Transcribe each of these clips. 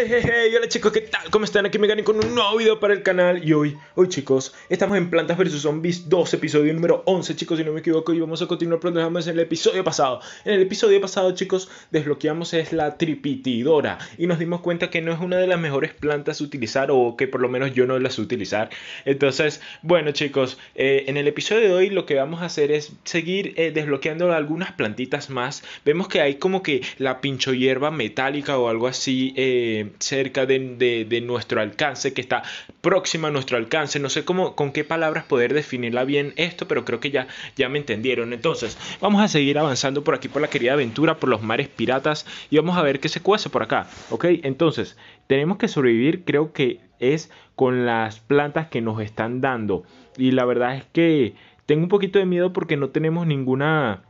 Hey, hola chicos, ¿qué tal? ¿Cómo están? Aquí me gané con un nuevo video para el canal Y hoy, hoy chicos, estamos en Plantas vs Zombies 2, episodio número 11 Chicos, si no me equivoco, y vamos a continuar pronto dejamos en el episodio pasado En el episodio pasado, chicos, desbloqueamos es la tripitidora Y nos dimos cuenta que no es una de las mejores plantas a utilizar O que por lo menos yo no las utilizar Entonces, bueno chicos, eh, en el episodio de hoy lo que vamos a hacer es seguir eh, desbloqueando algunas plantitas más Vemos que hay como que la pincho hierba metálica o algo así eh, cerca de, nuestro alcance, que está próxima a nuestro alcance. No sé cómo, con qué palabras poder definirla bien esto, pero creo que ya, ya me entendieron. Entonces, vamos a seguir avanzando por aquí, por la querida aventura, por los mares piratas, y vamos a ver qué se cuece por acá. ¿Ok? Entonces, tenemos que sobrevivir, creo que es con las plantas que nos están dando. Y la verdad es que tengo un poquito de miedo porque no tenemos ninguna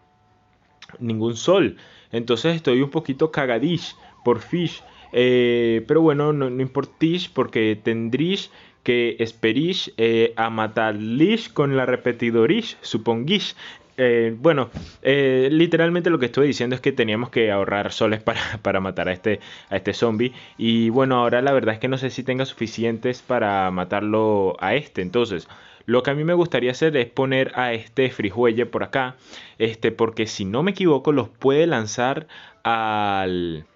ningún sol. Entonces estoy un poquito cagadish por fish. Eh, pero bueno, no, importís porque tendréis que esperís eh, a a Lish con la repetidoris, suponguis. Eh, bueno, literalmente lo que estuve diciendo es que teníamos que ahorrar soles para, para, matar a este, a este zombie. Y bueno, ahora la verdad es que no sé si tenga suficientes para matarlo a este. Entonces, lo que a mí me gustaría hacer es poner a este frijuelle por acá. Este, porque si no me equivoco, los puede lanzar al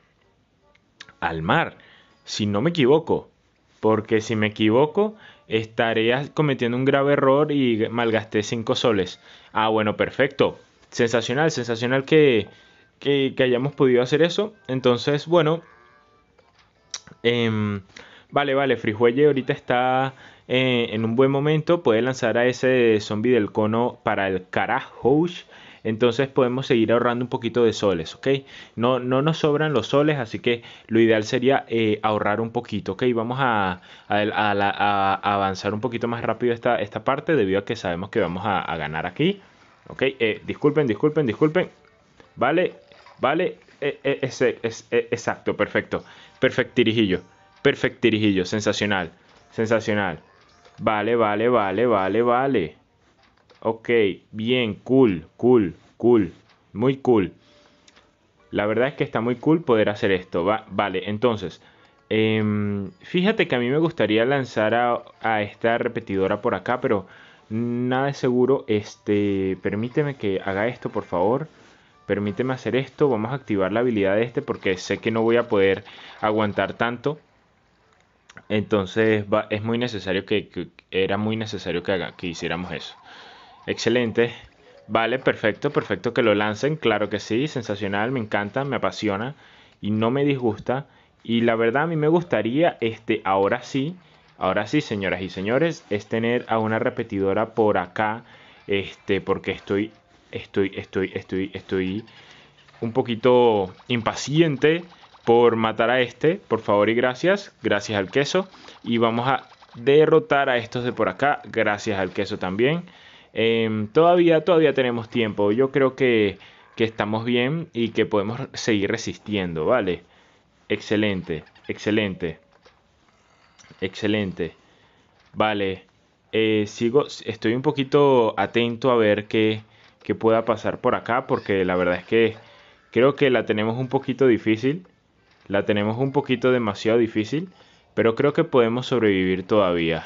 al mar, si no me equivoco, porque si me equivoco estaría cometiendo un grave error y malgasté 5 soles. Ah, bueno, perfecto. Sensacional, sensacional que, que, hayamos podido hacer eso. Entonces, bueno. Em, vale, vale, Frijuelle ahorita está eh, en un buen momento. Puede lanzar a ese zombie del cono para el carajo entonces podemos seguir ahorrando un poquito de soles, ¿ok? No, no nos sobran los soles, así que lo ideal sería eh, ahorrar un poquito, ¿ok? Vamos a, avanzar un poquito más rápido esta, esta parte debido a que sabemos que vamos a, ganar aquí, ¿ok? Eh, disculpen, disculpen, disculpen. Vale, vale, eh, es, exacto, perfecto, perfectirijillo, perfectirijillo, sensacional, sensacional. Vale, vale, vale, vale, vale. Ok, bien, cool, cool, cool, muy cool. La verdad es que está muy cool poder hacer esto. vale, entonces, em, fíjate que a mí me gustaría lanzar a, esta repetidora por acá, pero nada de seguro. Este, permíteme que haga esto, por favor. Permíteme hacer esto. Vamos a activar la habilidad de este porque sé que no voy a poder aguantar tanto. Entonces va, es muy necesario que, era muy necesario que, que hiciéramos eso. Excelente. Vale, perfecto, perfecto que lo lancen. Claro que sí, sensacional, me encanta, me apasiona y no me disgusta. Y la verdad a mí me gustaría, este, ahora sí, ahora sí, señoras y señores, es tener a una repetidora por acá, este, porque estoy, estoy, estoy, estoy, estoy un poquito impaciente por matar a este, por favor y gracias, gracias al queso. Y vamos a derrotar a estos de por acá, gracias al queso también. Em, todavía, todavía tenemos tiempo. Yo creo que, estamos bien y que podemos seguir resistiendo, ¿vale? Excelente, excelente. Excelente. Vale. Eh, sigo, estoy un poquito atento a ver qué, qué pueda pasar por acá, porque la verdad es que creo que la tenemos un poquito difícil. La tenemos un poquito demasiado difícil, pero creo que podemos sobrevivir todavía.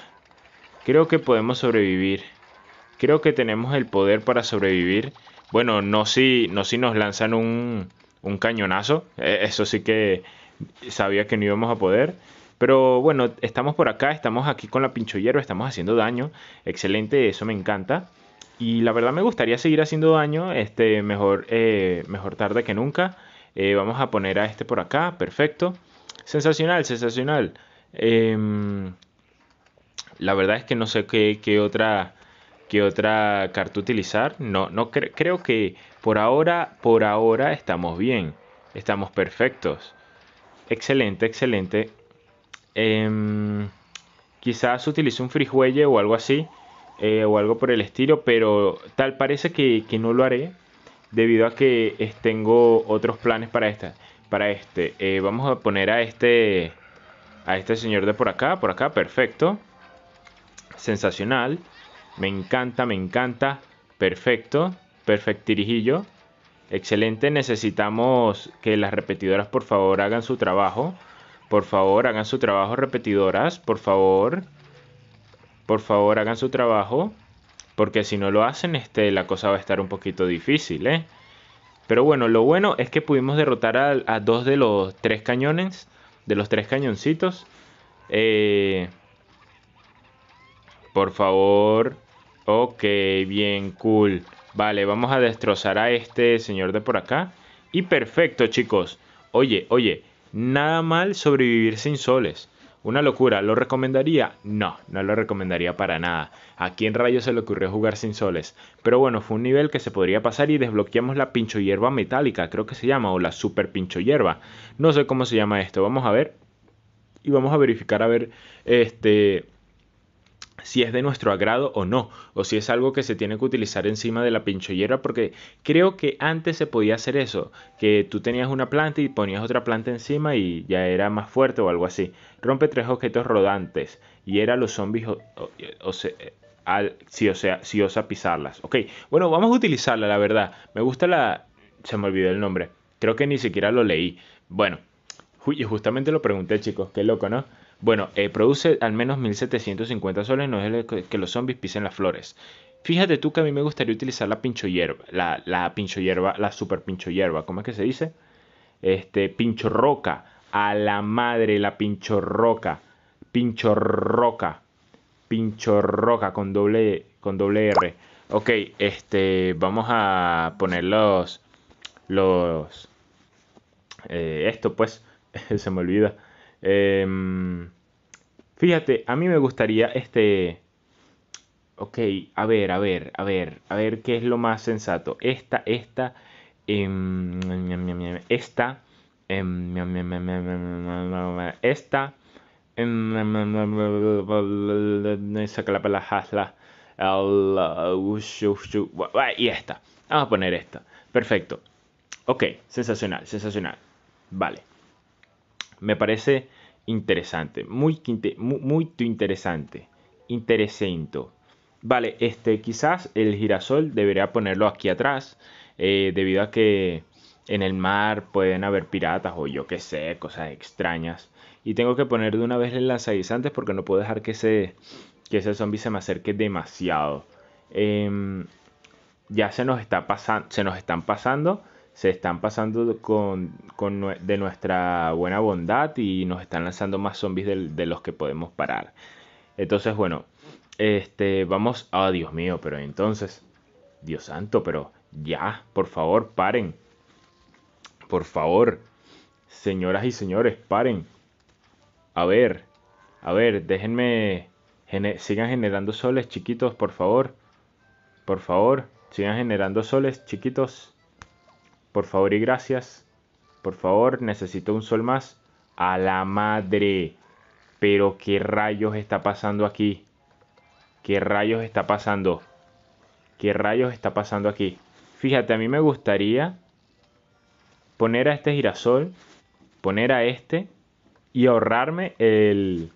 Creo que podemos sobrevivir creo que tenemos el poder para sobrevivir. Bueno, no si, no si nos lanzan un, un cañonazo, e, eso sí que sabía que no íbamos a poder. Pero bueno, estamos por acá, estamos aquí con la pinchollero, estamos haciendo daño. Excelente, eso me encanta. Y la verdad me gustaría seguir haciendo daño, este, mejor, eh, mejor tarde que nunca. Eh, vamos a poner a este por acá, perfecto. Sensacional, sensacional. Em, la verdad es que no sé qué, qué otra qué otra carta utilizar. No, no creo que por ahora, por ahora estamos bien. Estamos perfectos. Excelente, excelente. Em, quizás utilice un frijuelle o algo así. Eh, o algo por el estilo. Pero tal parece que, no lo haré. Debido a que tengo otros planes para esta. Para este. Eh, vamos a poner a este. A este señor de por acá. Por acá. Perfecto. Sensacional. Me encanta, me encanta. Perfecto. Perfectirijillo. Excelente. Necesitamos que las repetidoras, por favor, hagan su trabajo. Por favor, hagan su trabajo, repetidoras. Por favor. Por favor, hagan su trabajo. Porque si no lo hacen, este, la cosa va a estar un poquito difícil, ¿eh? Pero bueno, lo bueno es que pudimos derrotar a, a dos de los tres cañones. De los tres cañoncitos. Eh, por favor, Ok, bien, cool. Vale, vamos a destrozar a este señor de por acá. Y perfecto, chicos. Oye, oye, nada mal sobrevivir sin soles. Una locura, ¿lo recomendaría? No, no lo recomendaría para nada. ¿A quién rayo se le ocurrió jugar sin soles? Pero bueno, fue un nivel que se podría pasar y desbloqueamos la pincho hierba metálica, creo que se llama, o la super pincho hierba. No sé cómo se llama esto, vamos a ver. Y vamos a verificar a ver este si es de nuestro agrado o no, o si es algo que se tiene que utilizar encima de la pinchollera, porque creo que antes se podía hacer eso, que tú tenías una planta y ponías otra planta encima y ya era más fuerte o algo así. Rompe tres objetos rodantes y era los zombies o, si, o sea, si osa pisarlas. Ok, bueno, vamos a utilizarla, la verdad. Me gusta la... Se me olvidó el nombre. Creo que ni siquiera lo leí. Bueno, uy, justamente lo pregunté, chicos. Qué loco, ¿no? Bueno, eh, produce al menos 1750 soles, no es que los zombies pisen las flores. Fíjate tú que a mí me gustaría utilizar la pincho hierba, la, pincho hierba, la super pincho hierba, ¿cómo es que se dice? Este, pincho roca, a la madre la pincho roca, pincho roca, pincho roca con doble, con doble R. Ok, este, vamos a poner los, los, eh, esto pues, se me olvida fíjate, a mí me gustaría este... Ok, a ver, a ver, a ver, a ver qué es lo más sensato. Esta, esta, Esta... esta, eh, esta, y esta. Vamos a poner esta. Perfecto. Ok, sensacional, sensacional. Vale. Me parece interesante, muy, muy, interesante, interesante. Vale, este, quizás el girasol debería ponerlo aquí atrás, eh, debido a que en el mar pueden haber piratas o yo qué sé, cosas extrañas. Y tengo que poner de una vez el lanzaguisantes porque no puedo dejar que ese, que ese zombie se me acerque demasiado. Em, ya se nos, está pasando, se nos están pasando se están pasando con, de nuestra buena bondad y nos están lanzando más zombies de, los que podemos parar. Entonces, bueno, este, vamos, ah, Dios mío, pero entonces, Dios santo, pero ya, por favor, paren. Por favor, señoras y señores, paren. A ver, a ver, déjenme, sigan generando soles, chiquitos, por favor. Por favor, sigan generando soles, chiquitos. Por favor y gracias. Por favor, necesito un sol más. A la madre. Pero qué rayos está pasando aquí. ¿Qué rayos está pasando? ¿Qué rayos está pasando aquí? Fíjate, a mí me gustaría poner a este girasol, poner a este y ahorrarme el,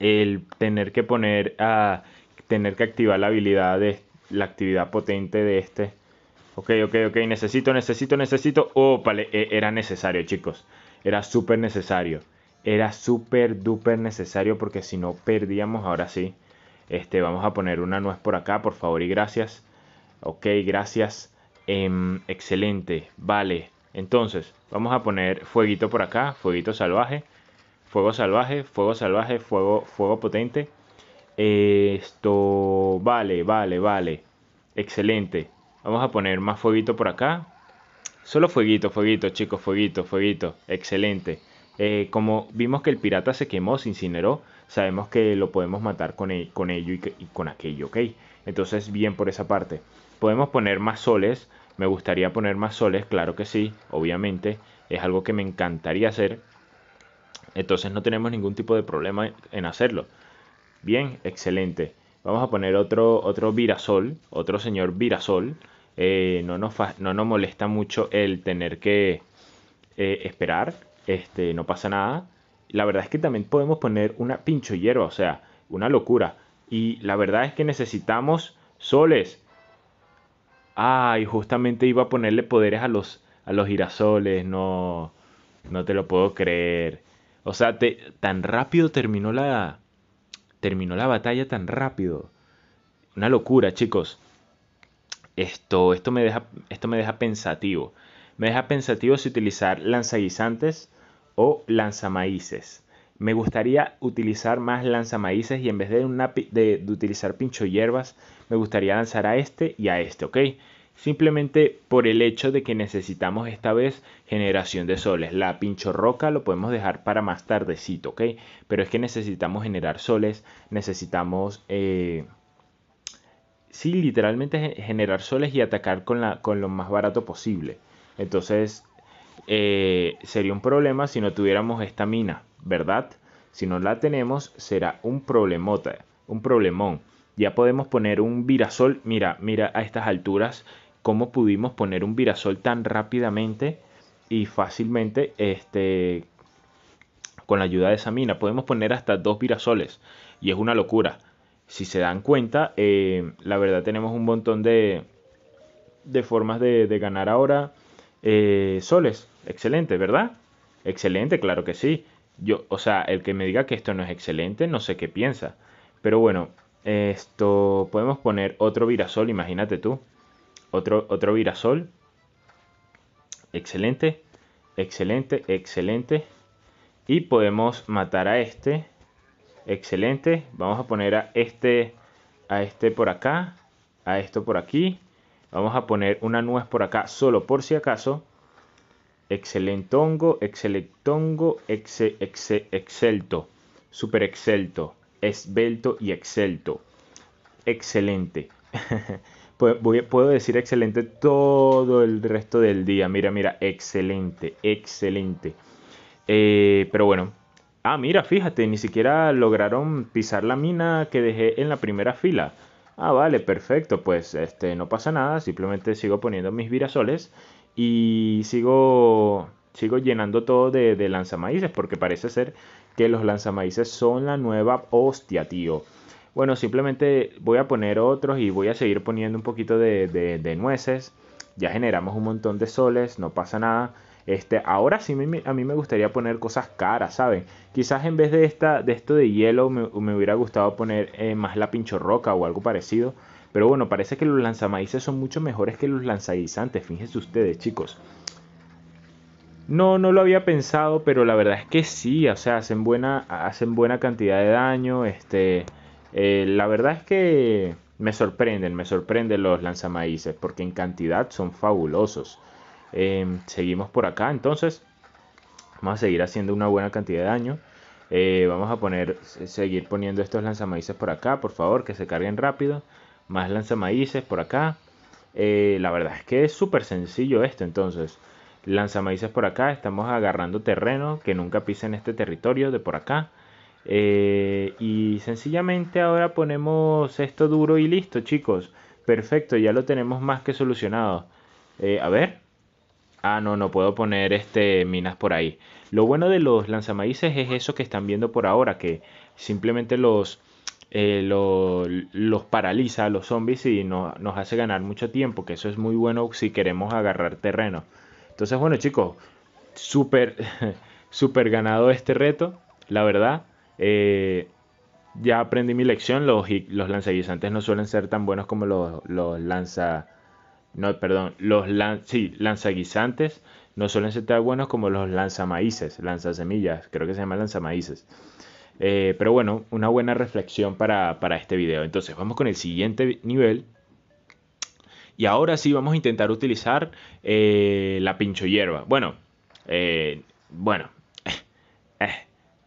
el tener que poner a tener que activar la habilidad de la actividad potente de este Ok, ok, ok, necesito, necesito, necesito. Ópale, oh, era necesario, chicos. Era súper necesario. Era súper duper necesario porque si no perdíamos, ahora sí. Este, vamos a poner una nuez por acá, por favor y gracias. Ok, gracias. Em, excelente, vale. Entonces, vamos a poner fueguito por acá, fueguito salvaje. Fuego salvaje, fuego salvaje, fuego, fuego potente. Esto, vale, vale, vale. Excelente. Vamos a poner más fueguito por acá. Solo fueguito, fueguito, chicos, fueguito, fueguito. Excelente. Eh, como vimos que el pirata se quemó, se incineró, sabemos que lo podemos matar con, e-, con ello y, con aquello, ¿ok? Entonces, bien por esa parte. Podemos poner más soles. Me gustaría poner más soles, claro que sí, obviamente. Es algo que me encantaría hacer. Entonces no tenemos ningún tipo de problema en hacerlo. Bien, excelente. Vamos a poner otro, otro virasol, otro señor virasol. Eh, no, nos no molesta mucho el tener que eh, esperar, este, no pasa nada. La verdad es que también podemos poner una pincho hierba, o sea, una locura. Y la verdad es que necesitamos soles. Ay, y justamente iba a ponerle poderes a los, a los girasoles, no, no te lo puedo creer. O sea, tan rápido terminó la, Terminó la batalla tan rápido. Una locura, chicos. Esto, esto, me deja, esto me deja pensativo. Me deja pensativo si utilizar lanzaguisantes o lanzamaíces. Me gustaría utilizar más lanzamaíces y en vez de, utilizar pincho hierbas, me gustaría lanzar a este y a este, ¿ok? simplemente por el hecho de que necesitamos esta vez generación de soles. La roca lo podemos dejar para más tardecito, ¿ok? Pero es que necesitamos generar soles, necesitamos... Eh, sí, literalmente generar soles y atacar con, la, con lo más barato posible. Entonces, eh, sería un problema si no tuviéramos esta mina, ¿verdad? Si no la tenemos, será un problemota, un problemón. Ya podemos poner un virasol, mira, mira a estas alturas cómo pudimos poner un virasol tan rápidamente y fácilmente este, con la ayuda de esa mina. Podemos poner hasta dos virasoles y es una locura. Si se dan cuenta, eh, la verdad tenemos un montón de, de formas de, ganar ahora eh, soles. Excelente, ¿verdad? Excelente, claro que sí. Yo, o sea, el que me diga que esto no es excelente, no sé qué piensa. Pero bueno, esto podemos poner otro virasol, imagínate tú. Otro, otro virasol. Excelente. Excelente, excelente. Y podemos matar a este. Excelente. Vamos a poner a este, a este por acá. A esto por aquí. Vamos a poner una nuez por acá solo por si acaso. excelente hongo excelente hongo excelto. Super excelto. Esbelto y excelto. Excelente. puedo decir excelente todo el resto del día. Mira, mira, excelente, excelente. Eh, pero bueno. Ah, mira, fíjate, ni siquiera lograron pisar la mina que dejé en la primera fila. Ah, vale, perfecto. Pues este, no pasa nada. Simplemente sigo poniendo mis virasoles. Y sigo. Sigo llenando todo de, de lanzamaíces. Porque parece ser que los lanzamaíces son la nueva hostia, tío bueno, simplemente voy a poner otros y voy a seguir poniendo un poquito de, nueces. Ya generamos un montón de soles, no pasa nada. Este, ahora sí a mí me gustaría poner cosas caras, ¿saben? Quizás en vez de, esta, de esto de hielo me, hubiera gustado poner eh, más la pinchorroca o algo parecido. Pero bueno, parece que los lanzamaíces son mucho mejores que los lanzaguisantes, fíjense ustedes, chicos. No, no lo había pensado, pero la verdad es que sí, o sea, hacen buena, hacen buena cantidad de daño, este, eh, la verdad es que me sorprenden, me sorprenden los lanzamaíces, porque en cantidad son fabulosos. Eh, seguimos por acá, entonces vamos a seguir haciendo una buena cantidad de daño. Eh, vamos a poner, seguir poniendo estos lanzamaíces por acá, por favor, que se carguen rápido. Más lanzamaíces por acá. la verdad es que es súper sencillo esto, entonces. Lanzamaíces por acá, estamos agarrando terreno, que nunca en este territorio de por acá. Eh, y sencillamente ahora ponemos esto duro y listo, chicos. Perfecto, ya lo tenemos más que solucionado. Eh, a ver. Ah, no, no puedo poner este minas por ahí. Lo bueno de los lanzamaíces es eso que están viendo por ahora, que simplemente los, eh, los paraliza a los zombies y nos hace ganar mucho tiempo, que eso es muy bueno si queremos agarrar terreno. Entonces, bueno, chicos, súper, súper ganado este reto, la verdad. Eh, ya aprendí mi lección, los, los lanzaguisantes no suelen ser tan buenos como los, los lanza... No, perdón, los lan, sí, lanzaguisantes no suelen ser tan buenos como los lanzamaíces, lanzasemillas, creo que se llama lanzamaíces. Eh, pero bueno, una buena reflexión para, para este video. Entonces, vamos con el siguiente nivel, y ahora sí vamos a intentar utilizar eh, la pincho hierba. Bueno, bueno,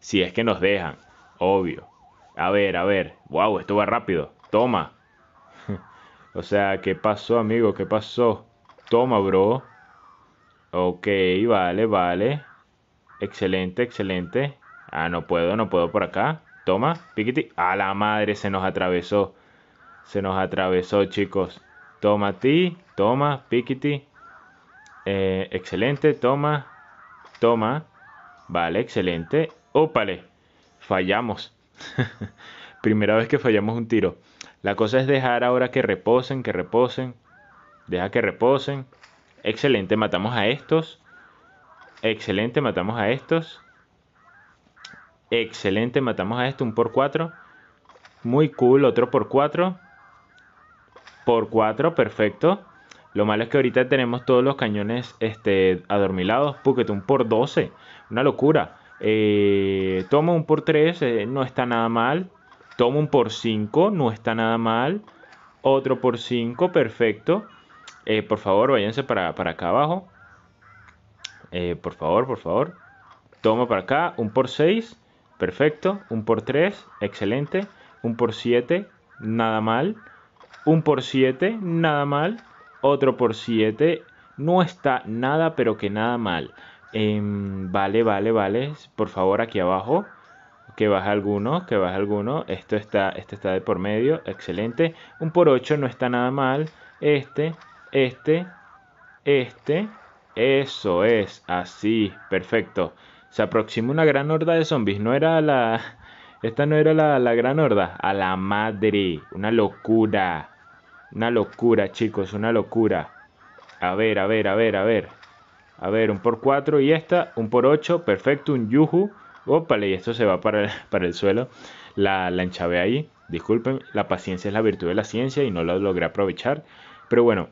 si es que nos dejan, obvio. A ver, a ver. Wow, esto va rápido. Toma. o sea, ¿qué pasó, amigo? ¿Qué pasó? Toma, bro. Ok, vale, vale. Excelente, excelente. Ah, no puedo, no puedo por acá. Toma, piquiti. A la madre, se nos atravesó. Se nos atravesó, chicos. Toma ti, toma, piquiti. Eh, excelente, toma, toma. Vale, excelente ópale, fallamos. Primera vez que fallamos un tiro. La cosa es dejar ahora que reposen, que reposen. Deja que reposen. Excelente, matamos a estos. Excelente, matamos a estos. Excelente, matamos a esto. Un por 4. Muy cool, otro por 4. Por 4, perfecto. Lo malo es que ahorita tenemos todos los cañones este, adormilados. un por 12. Una locura. Eh, toma un por 3, eh, no está nada mal. Toma un por 5, no está nada mal. Otro por 5, perfecto. Eh, por favor, váyanse para, para acá abajo. Eh, por favor, por favor. Toma para acá, un por 6, perfecto. Un por 3, excelente. Un por 7, nada mal. Un por 7, nada mal. Otro por 7, no está nada pero que nada mal. Em, vale, vale, vale. Por favor, aquí abajo. Que baja alguno, que baja alguno. Esto está, este está de por medio. Excelente. Un por ocho, no está nada mal. Este, este, este. Eso es, así, perfecto. Se aproxima una gran horda de zombies. No era la... Esta no era la gran horda. A la madre. Una locura. Una locura, chicos, una locura. A ver, a ver, a ver, a ver. A ver, un por 4 y esta, un por 8, perfecto, un yuju. Ópale, y esto se va para el, suelo. La, la ahí. Disculpen, la paciencia es la virtud de la ciencia y no la logré aprovechar. Pero bueno,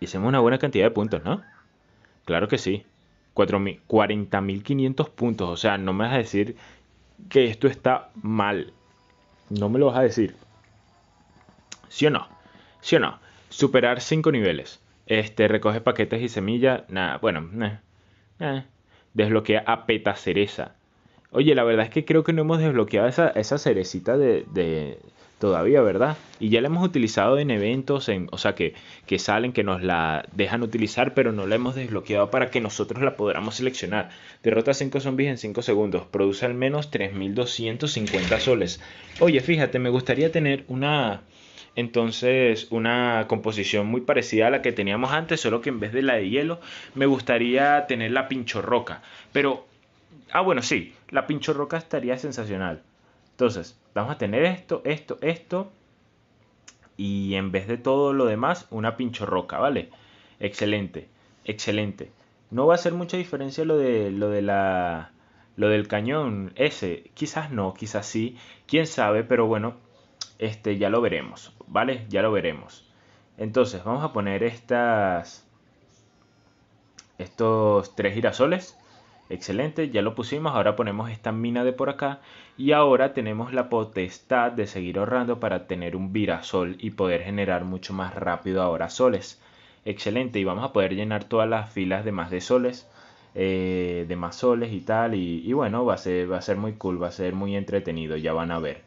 hicimos una buena cantidad de puntos, ¿no? Claro que sí. 40.500 puntos. O sea, no me vas a decir que esto está mal. No me lo vas a decir. ¿Sí o no? ¿Sí o no? Superar 5 niveles. Este, recoge paquetes y semillas. Nada, bueno. Eh, eh, desbloquea a peta cereza. Oye, la verdad es que creo que no hemos desbloqueado esa, cerecita de, todavía, ¿verdad? Y ya la hemos utilizado en eventos, en, o sea, que, que salen, que nos la dejan utilizar, pero no la hemos desbloqueado para que nosotros la podamos seleccionar. Derrota 5 zombies en 5 segundos, produce al menos 3.250 soles. Oye, fíjate, me gustaría tener una, entonces, una composición muy parecida a la que teníamos antes, solo que en vez de la de hielo, me gustaría tener la pinchorroca. Pero, ah, bueno, sí, la pinchorroca estaría sensacional. Entonces, vamos a tener esto, esto, esto. Y en vez de todo lo demás, una pinchorroca, ¿vale? Excelente, excelente. No va a hacer mucha diferencia lo de, lo de la lo del cañón ese, quizás no, quizás sí, quién sabe, pero bueno, este ya lo veremos. ¿vale? Ya lo veremos. Entonces, vamos a poner estas estos tres girasoles. Excelente, ya lo pusimos. Ahora ponemos esta mina de por acá. Y ahora tenemos la potestad de seguir ahorrando para tener un virasol y poder generar mucho más rápido ahora soles. Excelente, y vamos a poder llenar todas las filas de más de soles. Eh, de más soles y tal. Y, bueno, va a, ser, va a ser muy cool, va a ser muy entretenido. Ya van a ver.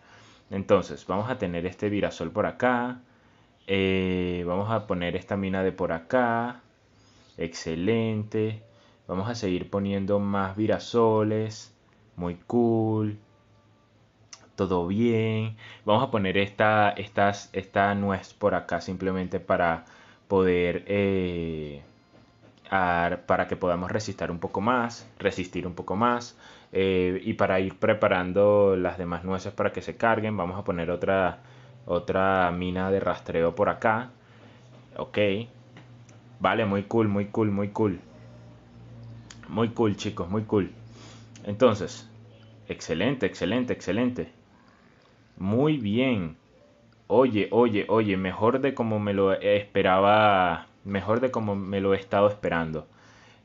Entonces, vamos a tener este virasol por acá. Eh, vamos a poner esta mina de por acá. Excelente. Vamos a seguir poniendo más virasoles. Muy cool. Todo bien. Vamos a poner esta, estas, nuez por acá simplemente para poder... Eh, para que podamos resistir un poco más, resistir un poco más. Eh, y para ir preparando las demás nueces para que se carguen, vamos a poner otra, otra mina de rastreo por acá. Ok. Vale, muy cool, muy cool, muy cool. Muy cool, chicos, muy cool. Entonces, excelente, excelente, excelente. Muy bien. Oye, oye, oye, mejor de como me lo esperaba, mejor de como me lo he estado esperando.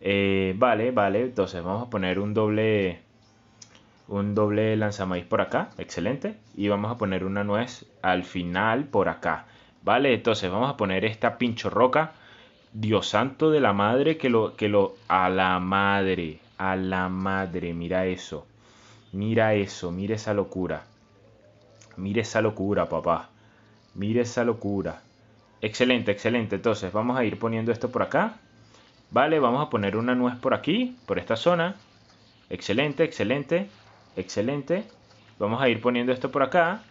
Eh, vale, vale, entonces vamos a poner un doble, un doble lanzamaíz por acá, excelente, y vamos a poner una nuez al final por acá, ¿vale? Entonces vamos a poner esta pincho roca, Dios santo de la madre, que lo, que lo, a la madre, a la madre, mira eso, mira eso, mire esa locura, mira esa locura, papá, mire esa locura. Excelente, excelente, entonces vamos a ir poniendo esto por acá, ¿vale? Vamos a poner una nuez por aquí, por esta zona, excelente, excelente. Excelente. Vamos a ir poniendo esto por acá.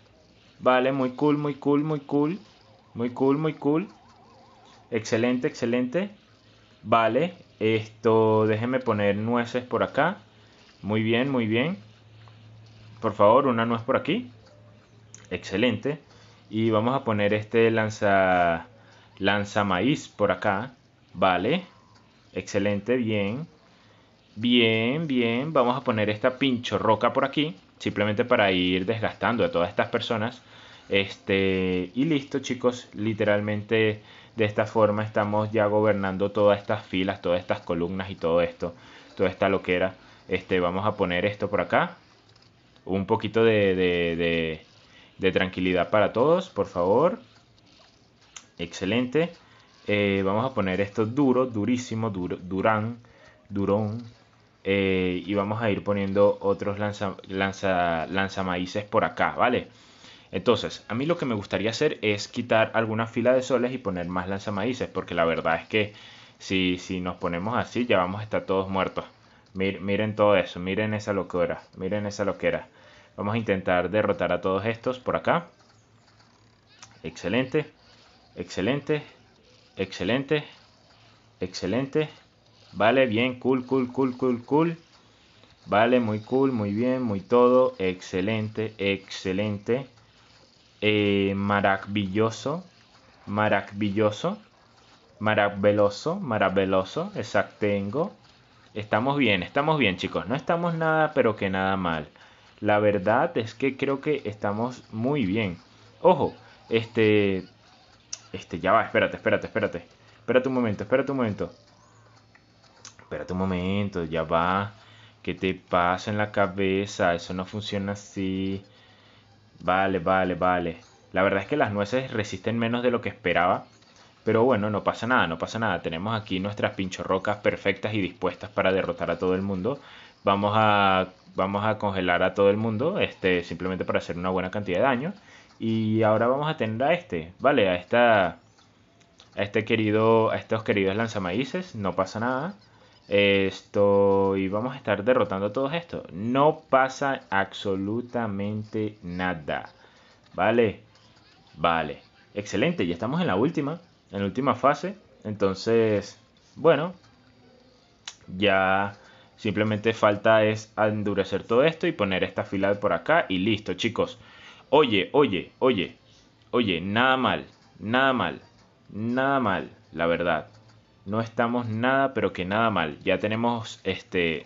Vale, muy cool, muy cool, muy cool. Muy cool, muy cool. Excelente, excelente. Vale, esto déjeme poner nueces por acá. Muy bien, muy bien. Por favor, una nuez por aquí. Excelente. Y vamos a poner este lanza, lanza maíz por acá. Vale. Excelente, bien. Bien, bien, vamos a poner esta pincho roca por aquí, simplemente para ir desgastando a todas estas personas. Este, y listo, chicos, literalmente de esta forma estamos ya gobernando todas estas filas, todas estas columnas y todo esto, toda esta loquera. Este, vamos a poner esto por acá. Un poquito de, de, de, tranquilidad para todos, por favor. Excelente. Eh, vamos a poner esto duro, durísimo, duro, durán, durón, eh, y vamos a ir poniendo otros lanza, lanza, lanzamaíces por acá, ¿vale? Entonces, a mí lo que me gustaría hacer es quitar alguna fila de soles y poner más lanzamaíces, porque la verdad es que si, si nos ponemos así ya vamos a estar todos muertos. miren todo eso, miren esa locura, miren esa loquera. Vamos a intentar derrotar a todos estos por acá. Excelente, excelente, excelente, excelente. Vale, bien, cool, cool, cool, cool, cool. Vale, muy cool, muy bien, muy todo. Excelente, excelente. Eh, maravilloso, maravilloso, maravilloso, maravilloso, tengo. Estamos bien, estamos bien chicos, no estamos nada pero que nada mal. La verdad es que creo que estamos muy bien. Ojo, este... Este, ya va, espérate, espérate, espérate. Espérate un momento, espérate un momento espérate un momento, ya va. ¿Qué te pasa en la cabeza? Eso no funciona así. Vale, vale, vale. La verdad es que las nueces resisten menos de lo que esperaba. Pero bueno, no pasa nada, no pasa nada. Tenemos aquí nuestras pinchorrocas perfectas y dispuestas para derrotar a todo el mundo. Vamos a, vamos a congelar a todo el mundo, este, simplemente para hacer una buena cantidad de daño. Y ahora vamos a tener a este, ¿vale? A esta... A este querido. A estos queridos lanzamaíces. No pasa nada esto y vamos a estar derrotando todo todos estos. No pasa absolutamente nada. Vale, vale. Excelente, ya estamos en la última, en la última fase. Entonces, bueno, ya simplemente falta es endurecer todo esto y poner esta fila por acá y listo, chicos. Oye, oye, oye, oye, nada mal, nada mal, nada mal, la verdad no estamos nada, pero que nada mal. Ya tenemos este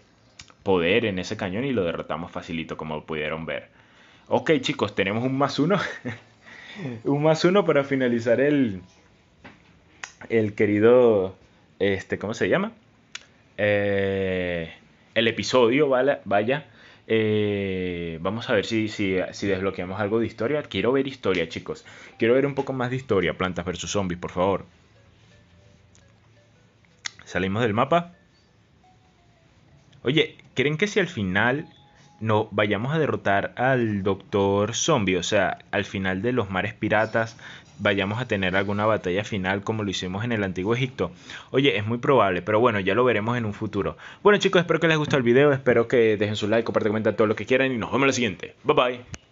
poder en ese cañón y lo derrotamos facilito, como pudieron ver. Ok, chicos, tenemos un más uno. un más uno para finalizar el, el querido, este, ¿cómo se llama? Eh, el episodio, vaya. Eh, vamos a ver si, si, si, desbloqueamos algo de historia. Quiero ver historia, chicos. Quiero ver un poco más de historia. Plantas versus zombies, por favor. Salimos del mapa. Oye, ¿creen que si al final no vayamos a derrotar al Doctor Zombie, o sea, al final de los mares piratas, vayamos a tener alguna batalla final como lo hicimos en el Antiguo Egipto. Oye, es muy probable, pero bueno, ya lo veremos en un futuro. Bueno chicos, espero que les guste el video, espero que dejen su like, compartan, comenten todo lo que quieran y nos vemos en la siguiente. Bye bye.